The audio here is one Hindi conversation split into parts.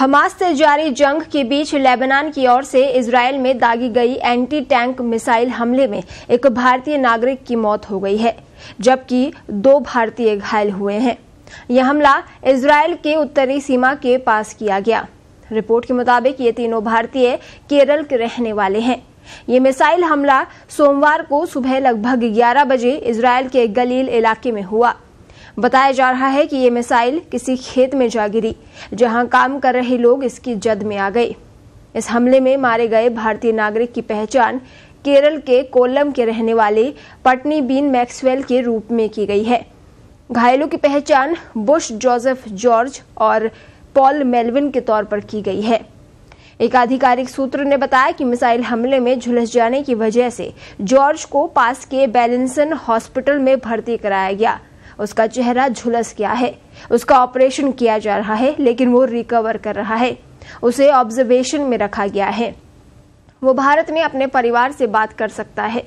हमास से जारी जंग के बीच लेबनान की ओर से इसराइल में दागी गई एंटी टैंक मिसाइल हमले में एक भारतीय नागरिक की मौत हो गई है जबकि दो भारतीय घायल हुए हैं यह हमला इसराइल के उत्तरी सीमा के पास किया गया रिपोर्ट के मुताबिक ये तीनों भारतीय केरल के रहने वाले हैं ये मिसाइल हमला सोमवार को सुबह लगभग 11 बजे इसराइल के गलील इलाके में हुआ बताया जा रहा है कि ये मिसाइल किसी खेत में जा गिरी जहां काम कर रहे लोग इसकी जद में आ गए इस हमले में मारे गए भारतीय नागरिक की पहचान केरल के कोल्लम के रहने वाले पटनी बीन मैक्सवेल के रूप में की गई है घायलों की पहचान बुश जोसेफ जॉर्ज और पॉल मेलविन के तौर पर की गई है एक आधिकारिक सूत्र ने बताया कि मिसाइल हमले में झुलस जाने की वजह से जॉर्ज को पास के बैलेंसन हॉस्पिटल में भर्ती कराया गया उसका चेहरा झुलस गया है उसका ऑपरेशन किया जा रहा है लेकिन वो रिकवर कर रहा है उसे ऑब्जर्वेशन में रखा गया है वो भारत में अपने परिवार से बात कर सकता है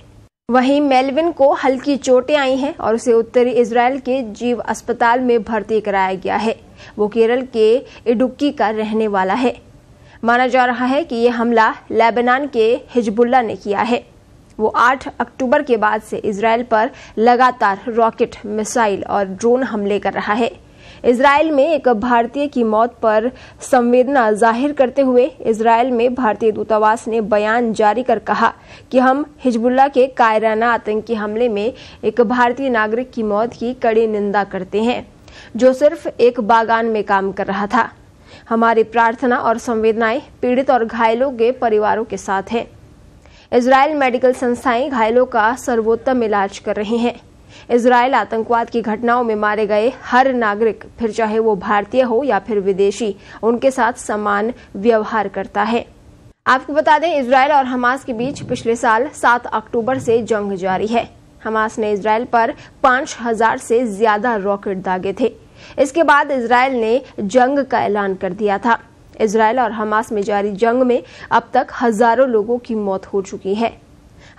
वहीं मेलविन को हल्की चोटें आई हैं और उसे उत्तरी इसराइल के जीव अस्पताल में भर्ती कराया गया है वो केरल के इडुक्की का रहने वाला है माना जा रहा है कि ये हमला लेबनान के हिजबुल्ला ने किया है वो 8 अक्टूबर के बाद से इसराइल पर लगातार रॉकेट मिसाइल और ड्रोन हमले कर रहा है इसराइल में एक भारतीय की मौत पर संवेदना जाहिर करते हुए इसराइल में भारतीय दूतावास ने बयान जारी कर कहा कि हम हिजबुल्ला के कायराना आतंकी हमले में एक भारतीय नागरिक की मौत की कड़ी निंदा करते हैं जो सिर्फ एक बागान में काम कर रहा था हमारी प्रार्थना और संवेदनाएं पीड़ित और घायलों के परिवारों के साथ हैं इसराइल मेडिकल संस्थाएं घायलों का सर्वोत्तम इलाज कर रहे हैं इसराइल आतंकवाद की घटनाओं में मारे गए हर नागरिक फिर चाहे वो भारतीय हो या फिर विदेशी उनके साथ समान व्यवहार करता है आपको बता दें इसराइल और हमास के बीच पिछले साल 7 अक्टूबर से जंग जारी है हमास ने इसराइल पर 5000 से ज्यादा रॉकेट दागे थे इसके बाद इसराइल ने जंग का ऐलान कर दिया था इसराइल और हमास में जारी जंग में अब तक हजारों लोगों की मौत हो चुकी है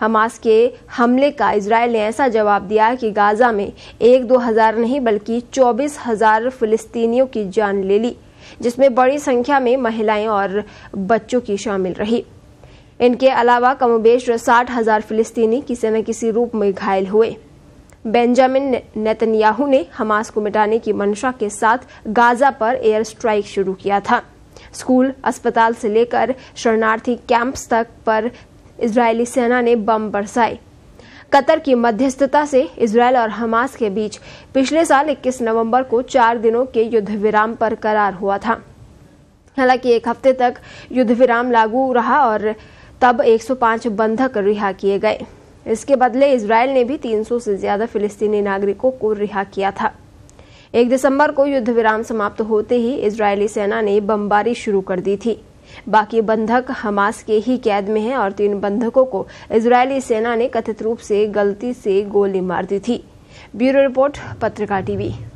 हमास के हमले का इसराइल ने ऐसा जवाब दिया कि गाजा में एक दो हजार नहीं बल्कि चौबीस हजार फिलिस्तीनियों की जान ले ली जिसमें बड़ी संख्या में महिलाएं और बच्चों की शामिल रही इनके अलावा कमोबेश साठ हजार फिलिस्तीनी किसी न किसी रूप में घायल हुए बेंजामिन नेतन्याहू ने हमास को मिटाने की मंशा के साथ गाजा पर एयर स्ट्राइक शुरू किया था स्कूल अस्पताल से लेकर शरणार्थी कैंप्स तक पर इजरायली सेना ने बम बरसाए कतर की मध्यस्थता से इसराइल और हमास के बीच पिछले साल 21 नवंबर को चार दिनों के युद्ध विराम पर करार हुआ था हालांकि एक हफ्ते तक युद्ध विराम लागू रहा और तब 105 बंधक रिहा किए गए इसके बदले इसराइल ने भी 300 से ज्यादा फिलिस्तीनी नागरिकों को रिहा किया था एक दिसंबर को युद्ध विराम समाप्त होते ही इजरायली सेना ने बमबारी शुरू कर दी थी बाकी बंधक हमास के ही कैद में हैं और तीन बंधकों को इजरायली सेना ने कथित रूप से गलती से गोली मार दी थी ब्यूरो रिपोर्ट पत्रकार टीवी